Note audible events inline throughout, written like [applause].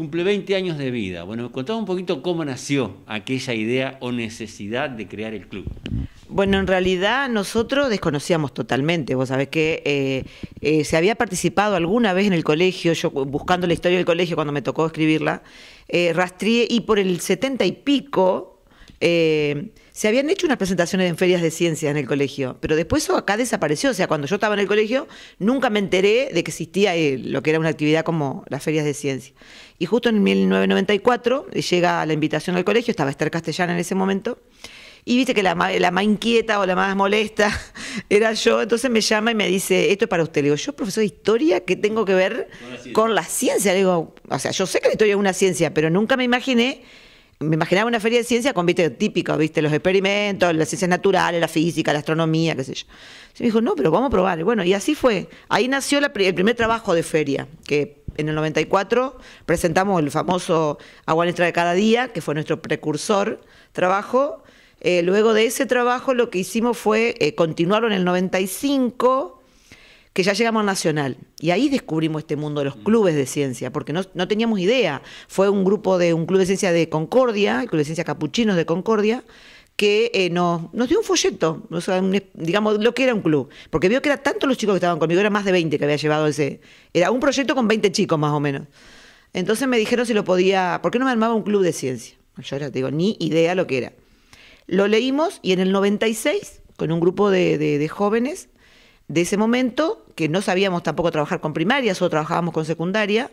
cumple 20 años de vida. Bueno, contame un poquito cómo nació aquella idea o necesidad de crear el club. Bueno, en realidad nosotros desconocíamos totalmente. Vos sabés que eh, eh, se había participado alguna vez en el colegio, yo buscando la historia del colegio cuando me tocó escribirla, eh, y por el 70 y pico eh, se habían hecho unas presentaciones en ferias de ciencias en el colegio, pero después eso acá desapareció. O sea, cuando yo estaba en el colegio, nunca me enteré de que existía eh, lo que era una actividad como las ferias de ciencia. Y justo en 1994 eh, llega la invitación al colegio, estaba Esther Castellana en ese momento, y viste que la, la más inquieta o la más molesta [laughs] era yo, entonces me llama y me dice, esto es para usted. Le digo, yo profesor de historia, ¿qué tengo que ver con la ciencia? Le digo, o sea, yo sé que la historia es una ciencia, pero nunca me imaginé me imaginaba una feria de ciencia con, viste, típico, viste, los experimentos, las ciencias naturales, la física, la astronomía, qué sé yo. Y me dijo, no, pero vamos a probar. bueno, y así fue. Ahí nació el primer trabajo de feria, que en el 94 presentamos el famoso Agua Nuestra de Cada Día, que fue nuestro precursor trabajo. Eh, luego de ese trabajo lo que hicimos fue eh, continuarlo en el 95 que ya llegamos a Nacional. Y ahí descubrimos este mundo de los mm. clubes de ciencia, porque no, teníamos idea. Fue un grupo de un club de ciencia de Concordia, el Club de Ciencia Capuchinos de Concordia, que eh, nos, dio un folleto, o sea, digamos, lo que era un club. Porque vio que eran tantos los chicos que estaban conmigo, eran más de 20 que había llevado ese. Era un proyecto con 20 chicos más o menos. Entonces me dijeron si lo podía, ¿por qué no me armaba un club de ciencia? Yo era, digo, ni idea lo que era. Lo leímos y en el 96, con un grupo de jóvenes, de ese momento, que no sabíamos tampoco trabajar con primaria, o trabajábamos con secundaria,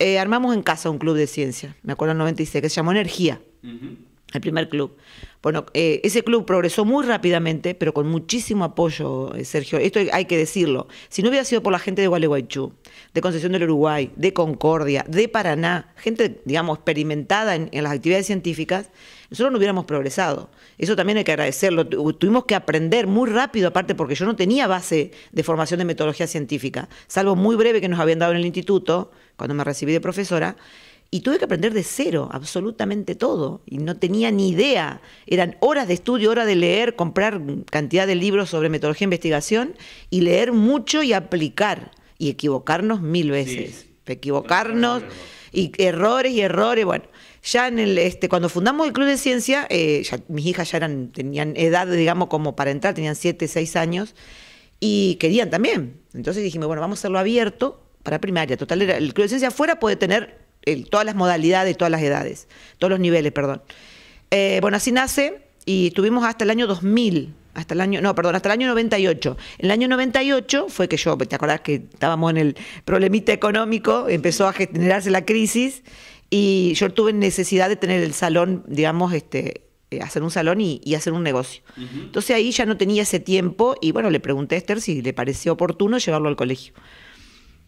eh, armamos en casa un club de ciencia, me acuerdo en el 96, que se llamó Energía, el primer club. Bueno, eh, ese club progresó muy rápidamente, pero con muchísimo apoyo, eh, Sergio. Esto hay que decirlo. Si no hubiera sido por la gente de Gualeguaychú, de Concepción del Uruguay, de Concordia, de Paraná, gente, digamos, experimentada en las actividades científicas, nosotros no hubiéramos progresado. Eso también hay que agradecerlo. Tuvimos que aprender muy rápido, aparte porque yo no tenía base de formación de metodología científica, salvo muy breve que nos habían dado en el instituto, cuando me recibí de profesora, y tuve que aprender de cero absolutamente todo, y no tenía ni idea. Eran horas de estudio, horas de leer, comprar cantidad de libros sobre metodología e investigación, y leer mucho y aplicar, y equivocarnos mil veces. Equivocarnos, y errores y errores, bueno ya este, cuando fundamos el Club de Ciencia, eh, mis hijas ya eran, tenían edad, digamos, como para entrar, tenían 7, 6 años, y querían también. Entonces dijimos, bueno, vamos a hacerlo abierto para primaria. Total, el Club de Ciencia afuera puede tener todas las modalidades, todas las edades, todos los niveles, perdón. Eh, bueno, así nace y estuvimos hasta el año 2000 hasta el año, no, perdón, hasta el año 98. En el año 98 fue que yo, ¿te acordás que estábamos en el problemita económico? Empezó a generarse la crisis y yo tuve necesidad de tener el salón, digamos, este, eh, hacer un salón y, hacer un negocio. Entonces ahí ya no tenía ese tiempo y bueno, le pregunté a Esther si le parecía oportuno llevarlo al colegio.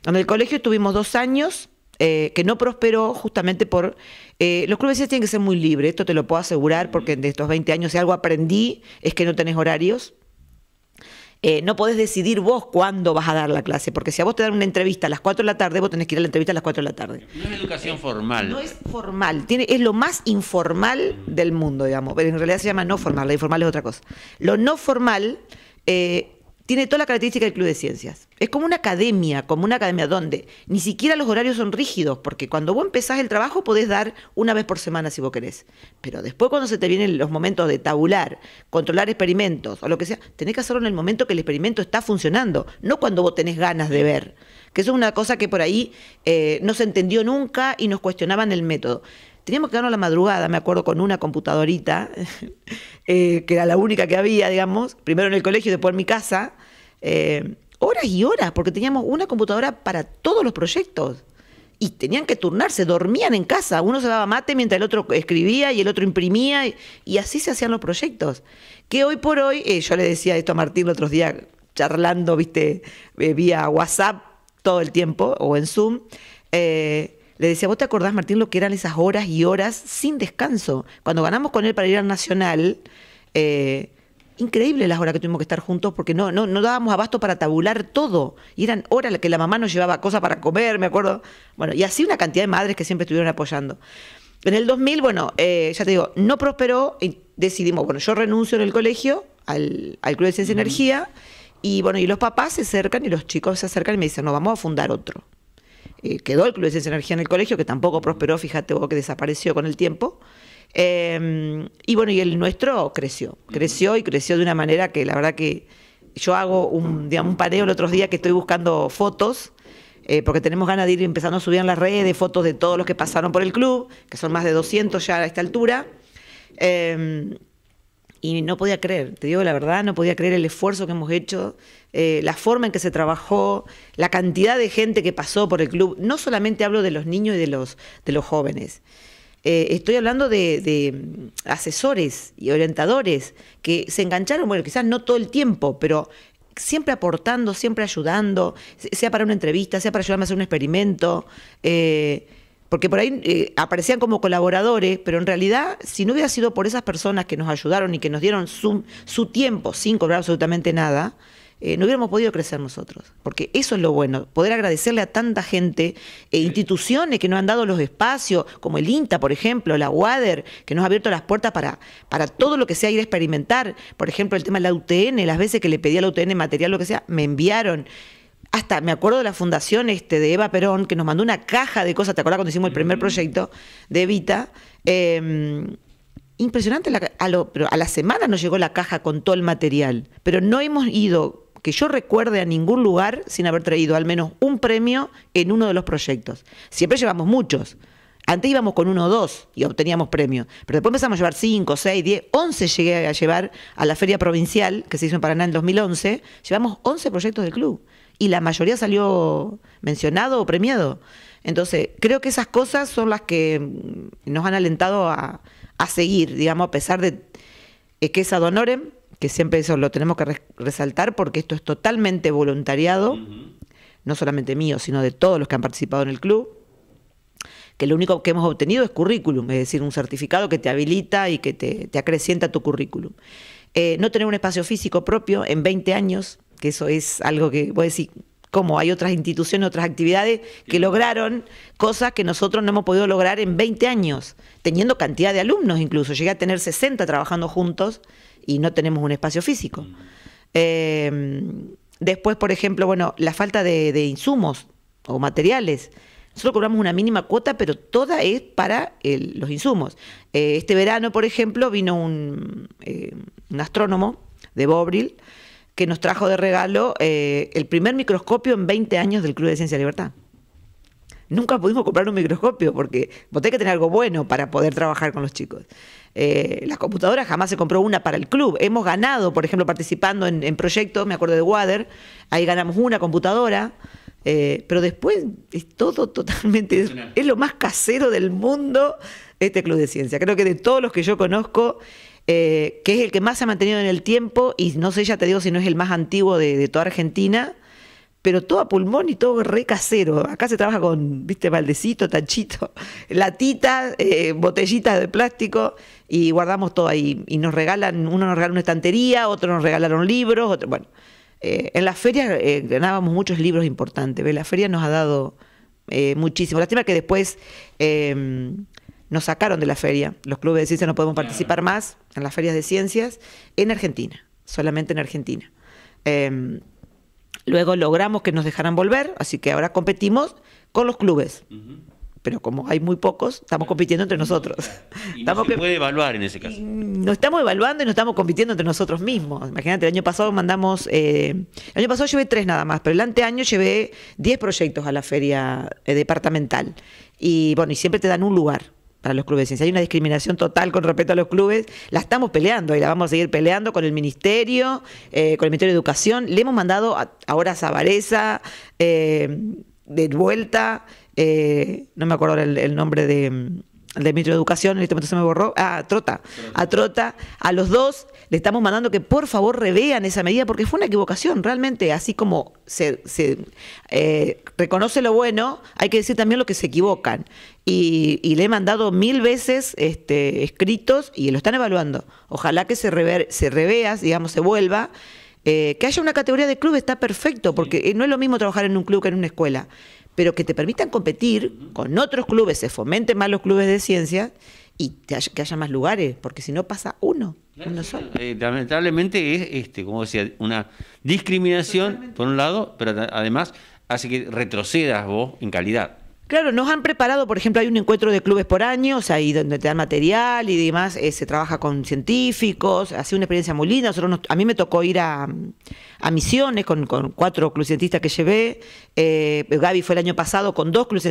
En el colegio tuvimos dos años, eh, que no prosperó justamente por... Eh, los clubes tienen que ser muy libres, esto te lo puedo asegurar, porque de estos 20 años si algo aprendí es que no tenés horarios. Eh, no podés decidir vos cuándo vas a dar la clase, porque si a vos te dan una entrevista a las 4 de la tarde, vos tenés que ir a la entrevista a las 4 de la tarde. No es educación formal. No es formal, tiene, es lo más informal del mundo, digamos, pero en realidad se llama no formal, la informal es otra cosa. Lo no formal... Eh, tiene toda la característica del Club de Ciencias. Es como una academia, como una academia donde ni siquiera los horarios son rígidos, porque cuando vos empezás el trabajo podés dar una vez por semana si vos querés. Pero después cuando se te vienen los momentos de tabular, controlar experimentos o lo que sea, tenés que hacerlo en el momento que el experimento está funcionando, no cuando vos tenés ganas de ver. Que eso es una cosa que por ahí eh, no se entendió nunca y nos cuestionaban el método teníamos que darnos la madrugada, me acuerdo, con una computadorita, [laughs] eh, que era la única que había, digamos, primero en el colegio y después en mi casa, eh, horas y horas, porque teníamos una computadora para todos los proyectos. Y tenían que turnarse, dormían en casa, uno se daba mate mientras el otro escribía y el otro imprimía, y, así se hacían los proyectos. Que hoy por hoy, eh, yo le decía esto a Martín el otro día, charlando, viste, vía WhatsApp todo el tiempo o en Zoom, eh, le decía, ¿vos te acordás, Martín, lo que eran esas horas y horas sin descanso? Cuando ganamos con él para ir al Nacional, eh, increíble las horas que tuvimos que estar juntos porque no, no, dábamos abasto para tabular todo. Y eran horas que la mamá nos llevaba cosas para comer, me acuerdo. Bueno, y así una cantidad de madres que siempre estuvieron apoyando. En el 2000, bueno, eh, ya te digo, no prosperó y decidimos, bueno, yo renuncio en el colegio al, al Club de Ciencia y Energía y bueno, y los papás se acercan y los chicos se acercan y me dicen, no, vamos a fundar otro. Eh, quedó el Club de Ciencia y Energía en el colegio, que tampoco prosperó, fíjate que desapareció con el tiempo. Eh, y bueno, y el nuestro creció, creció y creció de una manera que la verdad que yo hago un, digamos, un paneo el otro día que estoy buscando fotos. Eh, porque tenemos ganas de ir empezando a subir en las redes fotos de todos los que pasaron por el club, que son más de 200 ya a esta altura y no podía creer, te digo la verdad, no podía creer el esfuerzo que hemos hecho, eh, la forma en que se trabajó, la cantidad de gente que pasó por el club. No solamente hablo de los niños y de los, de los jóvenes. Eh, estoy hablando de, mm, asesores y orientadores que se engancharon, bueno, quizás no todo el tiempo, pero siempre aportando, siempre ayudando, sea para una entrevista, sea para ayudarme a hacer un experimento. Eh, porque por ahí eh, aparecían como colaboradores, pero en realidad, si no hubiera sido por esas personas que nos ayudaron y que nos dieron su, tiempo sin cobrar absolutamente nada, eh, no hubiéramos podido crecer nosotros. Porque eso es lo bueno, poder agradecerle a tanta gente e instituciones que nos han dado los espacios, como el INTA, por ejemplo, la WADER, que nos ha abierto las puertas para, para todo lo que sea ir a experimentar. Por ejemplo, el tema de la UTN, las veces que le pedí a la UTN material, lo que sea, me enviaron hasta me acuerdo de la fundación este, de Eva Perón, que nos mandó una caja de cosas, ¿te acuerdas cuando hicimos el primer mm. proyecto de Evita? Em, impresionante, a, lo, pero a la semana nos llegó la caja con todo el material, pero no hemos ido, que yo recuerde, a ningún lugar sin haber traído al menos un premio en uno de los proyectos. Siempre llevamos muchos. Antes íbamos con uno o dos y obteníamos premios, pero después empezamos a llevar cinco, seis, diez, once llegué a llevar a la feria provincial que se hizo en Paraná en 2011, llevamos once proyectos del club y la mayoría salió mencionado o premiado. Entonces, creo que esas cosas son las que mm, nos han alentado a, seguir, digamos, a pesar de eh, que es ad honorem, que siempre eso lo tenemos que resaltar porque esto es totalmente voluntariado, no solamente mío, sino de todos los que han participado en el club, que lo único que hemos obtenido es currículum, es decir, un certificado que te habilita y que te, acrecienta tu currículum. Eh, no tener un espacio físico propio en 20 años que eso es algo que voy a decir, como hay otras instituciones, otras actividades que lograron cosas que nosotros no hemos podido lograr en 20 años, teniendo cantidad de alumnos incluso. Llegué a tener 60 trabajando juntos y no tenemos un espacio físico. Mm. Em, después, por ejemplo, bueno, la falta de, insumos o materiales. Nosotros cobramos una mínima cuota, pero toda es para los insumos. Eh, este verano, por ejemplo, vino un, eh, un astrónomo de Bobril que nos trajo de regalo eh, el primer microscopio en 20 años del Club de Ciencia Libertad. Nunca pudimos comprar un microscopio porque vos tenés que tener algo bueno para poder trabajar con los chicos. Eh, las computadoras jamás se compró una para el club. Hemos ganado, por ejemplo, participando en, proyectos, me acuerdo de Water, ahí ganamos una computadora. Eh, pero después es todo totalmente. es, lo más casero del mundo este club de ciencia. Creo que de todos los que yo conozco, eh, que es el que más se ha mantenido en el tiempo, y no sé, ya te digo si no es el más antiguo de, toda Argentina, pero todo a pulmón y todo re casero. Acá se trabaja con, viste, baldecito, tanchito, latitas, [laughs] eh, botellitas de plástico y guardamos todo ahí. Y nos regalan, uno nos regala una estantería, otro nos regalaron libros, otro, bueno. Eh, en las ferias ganábamos muchos libros importantes, la feria nos ha dado muchísimo. Lástima que después nos sacaron de la feria. Los clubes de ciencias no podemos participar más en las ferias de ciencias en Argentina, solamente en Argentina. Em, luego logramos que nos dejaran volver, así que ahora competimos con los clubes. Pero como hay muy pocos, estamos compitiendo entre nosotros. [laughs] Y estamos se puede evaluar en ese caso. Nos estamos evaluando y nos estamos compitiendo entre nosotros mismos. Imagínate, el año pasado mandamos. Eh, el año pasado llevé tres nada más, pero el anteaño llevé diez proyectos a la feria eh, departamental. Y bueno, y siempre te dan un lugar a los clubes de Hay una discriminación total con respecto a los clubes. La estamos peleando y la vamos a seguir peleando con el Ministerio, eh, con el Ministerio de Educación. Le hemos mandado ahora a Zavareza eh, de vuelta, eh, no me acuerdo el, nombre de, del Ministerio de Educación, en este momento se me borró, ah, a Trota, a Trota, a los dos le estamos mandando que por favor revean esa medida porque fue una equivocación, realmente, así como se, se eh, reconoce lo bueno, hay que decir también lo que se equivocan. Y, y, le he mandado mil veces este, escritos y lo están evaluando. Ojalá que se, se revea, digamos, se vuelva. Eh, que haya una categoría de club está perfecto, porque no es lo mismo trabajar en un club que en una escuela, pero que te permitan competir con otros clubes, se fomenten más los clubes de ciencia y que haya, más lugares, porque si no pasa uno. uno solo. Eh, lamentablemente es, este, como decía, una discriminación, por un lado, pero además hace que retrocedas vos en calidad. Claro, nos han preparado, por ejemplo, hay un encuentro de clubes por años, ahí donde te dan material y demás, eh, se trabaja con científicos, ha sido una experiencia muy linda. a mí me tocó ir a, Misiones con, cuatro cientistas que llevé. Eh, Gaby fue el año pasado con dos clubes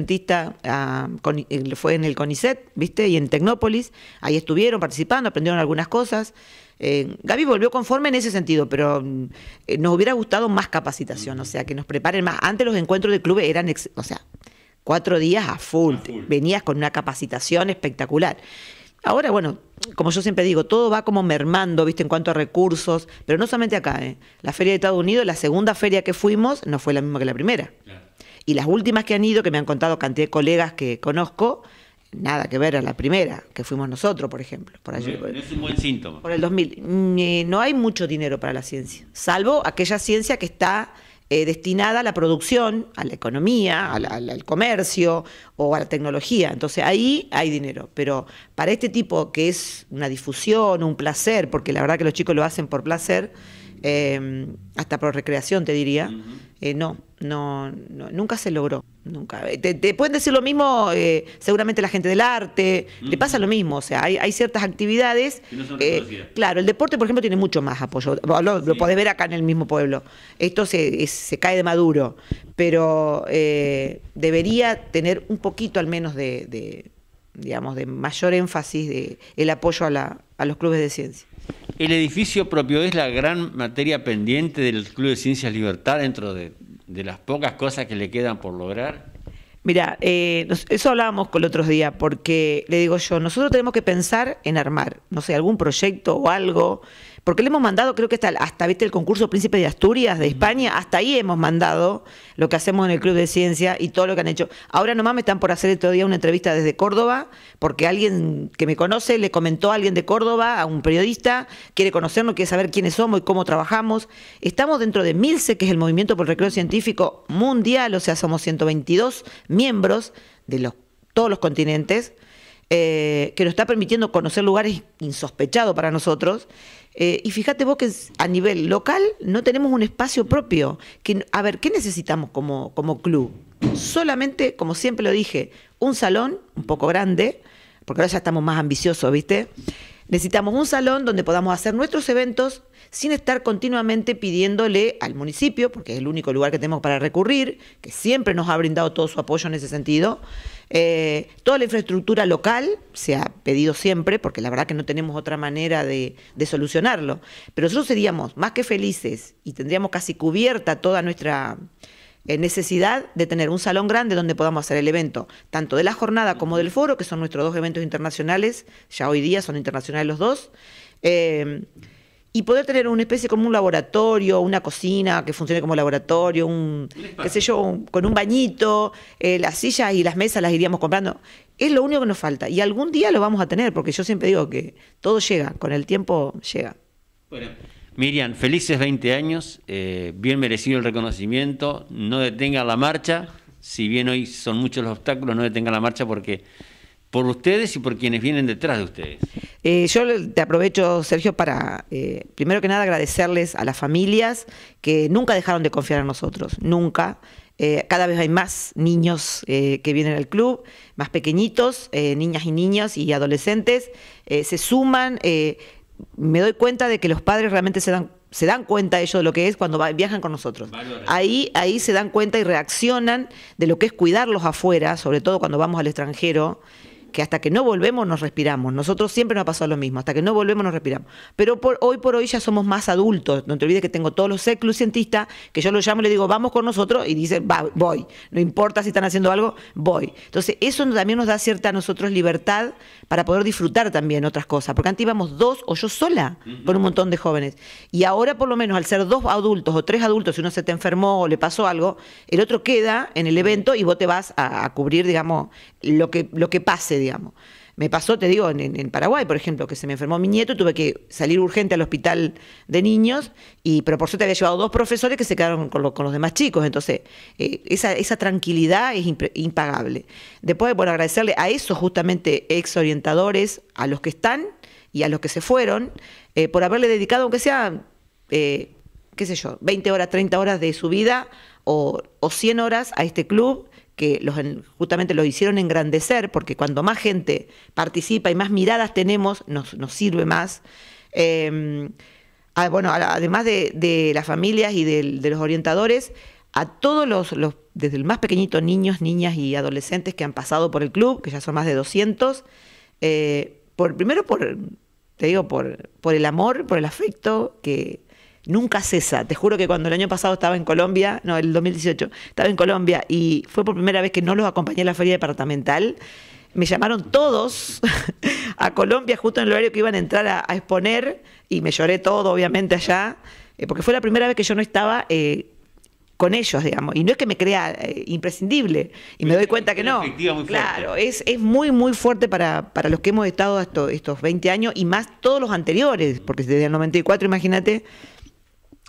ah, eh, fue en el CONICET, ¿viste? Y en Tecnópolis, ahí estuvieron participando, aprendieron algunas cosas. Gaby volvió conforme en ese sentido, pero mm, nos hubiera gustado más capacitación, o sea, que nos preparen más. Antes los encuentros de clubes eran, o sea, cuatro días a full. Venías con una capacitación espectacular. Ahora, bueno, como yo siempre digo, todo va como mermando, ¿viste? En cuanto a recursos, pero no solamente acá, ¿eh? La feria de Estados Unidos, la segunda feria que fuimos no fue la misma que la primera. Y las últimas que han ido, que me han contado cantidad de colegas que conozco, nada que ver a la primera, que fuimos nosotros, por ejemplo. Por allí, es un buen síntoma. Por el 2000. No hay mucho dinero para la ciencia, salvo aquella ciencia que está eh, destinada a la producción, a la economía, al, comercio o a la tecnología. Entonces ahí hay dinero, pero para este tipo que es una difusión, un placer, porque la verdad que los chicos lo hacen por placer, eh, hasta por recreación te diría, eh, no, no, nunca se logró. Nunca. Eh, te, pueden decir lo mismo eh, seguramente la gente del arte, le pasa lo mismo, o sea, hay, hay ciertas actividades... Que claro, el deporte, por ejemplo, tiene mucho más apoyo, lo, podés ver acá en el mismo pueblo, esto se, cae de maduro, pero eh, debería tener un poquito al menos de, de, digamos, de mayor énfasis de el apoyo a, la, a los clubes de ciencia. El edificio propio es la gran materia pendiente del Club de Ciencias Libertad dentro de de las pocas cosas que le quedan por lograr? Mira, eh, eso hablábamos con el otro día, porque le digo yo, nosotros tenemos que pensar en armar, no sé, algún proyecto o algo porque le hemos mandado, creo que hasta, hasta viste el concurso Príncipe de Asturias de España, hasta ahí hemos mandado lo que hacemos en el Club de Ciencia y todo lo que han hecho. Ahora nomás me están por hacer todavía una entrevista desde Córdoba, porque alguien que me conoce le comentó a alguien de Córdoba, a un periodista, quiere conocernos, quiere saber quiénes somos y cómo trabajamos. Estamos dentro de MILCE, que es el Movimiento por el Recreo Científico Mundial, o sea, somos 122 miembros de los, todos los continentes eh, que nos está permitiendo conocer lugares insospechados para nosotros. Eh, y fíjate vos que a nivel local no tenemos un espacio propio. Que, a ver, ¿qué necesitamos como, como club? Solamente, como siempre lo dije, un salón un poco grande, porque ahora ya estamos más ambiciosos, ¿viste? Necesitamos un salón donde podamos hacer nuestros eventos sin estar continuamente pidiéndole al municipio, porque es el único lugar que tenemos para recurrir, que siempre nos ha brindado todo su apoyo en ese sentido, eh, toda la infraestructura local se ha pedido siempre, porque la verdad que no tenemos otra manera de, solucionarlo, pero nosotros seríamos más que felices y tendríamos casi cubierta toda nuestra eh, necesidad de tener un salón grande donde podamos hacer el evento, tanto de la jornada como del foro, que son nuestros dos eventos internacionales, ya hoy día son internacionales los dos. Eh, y poder tener una especie como un laboratorio, una cocina que funcione como laboratorio, un, qué sé yo, con un bañito, eh, las sillas y las mesas las iríamos comprando. Es lo único que nos falta. Y algún día lo vamos a tener, porque yo siempre digo que todo llega, con el tiempo llega. Bueno. Miriam, felices 20 años, eh, bien merecido el reconocimiento, no detenga la marcha, si bien hoy son muchos los obstáculos, no detenga la marcha porque por ustedes y por quienes vienen detrás de ustedes. Eh, yo te aprovecho, Sergio, para eh, primero que nada agradecerles a las familias que nunca dejaron de confiar en nosotros, nunca. Eh, cada vez hay más niños que vienen al club, más pequeñitos, niñas y niños y adolescentes, se suman. me doy cuenta de que los padres realmente se dan, se dan cuenta ellos de lo que es cuando viajan con nosotros. Ahí, ahí se dan cuenta y reaccionan de lo que es cuidarlos afuera, sobre todo cuando vamos al extranjero que hasta que no volvemos nos respiramos. Nosotros siempre nos ha pasado lo mismo, hasta que no volvemos nos respiramos. Pero hoy por hoy ya somos más adultos. No te olvides que tengo todos los excluyentistas, que yo los llamo y le digo, vamos con nosotros, y dicen, voy. No importa si están haciendo algo, voy. Entonces, eso también nos da cierta a nosotros libertad para poder disfrutar también otras cosas. Porque antes íbamos dos o yo sola con un montón de jóvenes. Y ahora, por lo menos, al ser dos adultos o tres adultos, si uno se te enfermó o le pasó algo, el otro queda en el evento y vos te vas a, cubrir, digamos, lo que, lo que pase, digamos. Me pasó, te digo, en, Paraguay, por ejemplo, que se me enfermó mi nieto, tuve que salir urgente al hospital de niños, y, pero por suerte había llevado dos profesores que se quedaron con, los demás chicos. Entonces, eh, esa, tranquilidad es impagable. Después, por agradecerle a esos justamente ex orientadores, a los que están y a los que se fueron, eh, por haberle dedicado, aunque sea, eh, qué sé yo, 20 horas, 30 horas de su vida o, o 100 horas a este club que los, justamente los hicieron engrandecer, porque cuando más gente participa y más miradas tenemos, nos, sirve más. Em, bueno, además de, las familias y de, los orientadores, a todos los, desde el más pequeñito, niños, niñas y adolescentes que han pasado por el club, que ya son más de 200, eh, por, primero por, te digo, por, por el amor, por el afecto que, nunca cesa. Te juro que cuando el año pasado estaba en Colombia, no, el 2018, estaba en Colombia y fue por primera vez que no los acompañé a la feria departamental, me llamaron todos [laughs] a Colombia justo en el horario que iban a entrar a, exponer y me lloré todo, obviamente, allá, eh, porque fue la primera vez que yo no estaba... Eh, con ellos, digamos. Y no es que me crea eh, imprescindible, y me doy cuenta que no. Claro, es, es muy, muy fuerte para, para los que hemos estado estos 20 años y más todos los anteriores, porque desde el 94, imagínate,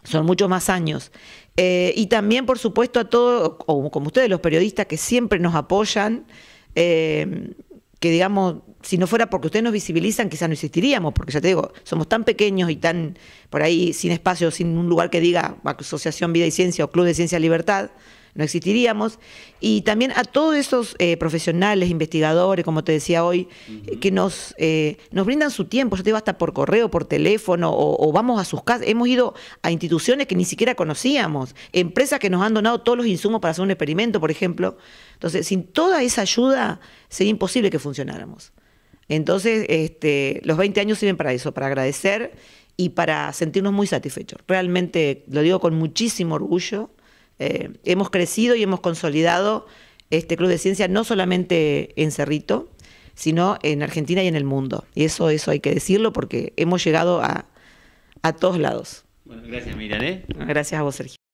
son muchos más años. Eh, y también, por supuesto, a todos, como ustedes, los periodistas que siempre nos apoyan, eh, que digamos, si no fuera porque ustedes nos visibilizan, quizás no existiríamos, porque ya te digo, somos tan pequeños y tan por ahí sin espacio, sin un lugar que diga Asociación Vida y Ciencia o Club de Ciencia y Libertad, no existiríamos. Y también a todos esos eh, profesionales, investigadores, como te decía hoy, que nos, eh, nos brindan su tiempo. Yo te digo hasta por correo, por teléfono, o, vamos a sus casas. Hemos ido a instituciones que ni siquiera conocíamos, empresas que nos han donado todos los insumos para hacer un experimento, por ejemplo. Entonces, sin toda esa ayuda sería imposible que funcionáramos. Entonces, este, los 20 años sirven para eso, para agradecer y para sentirnos muy satisfechos. Realmente, lo digo con muchísimo orgullo, eh, hemos crecido y hemos consolidado este Club de Ciencia no solamente en Cerrito, sino en Argentina y en el mundo. Y eso, eso hay que decirlo porque hemos llegado a, todos lados. gracias Mirané. ¿eh? Gracias a vos, Sergio.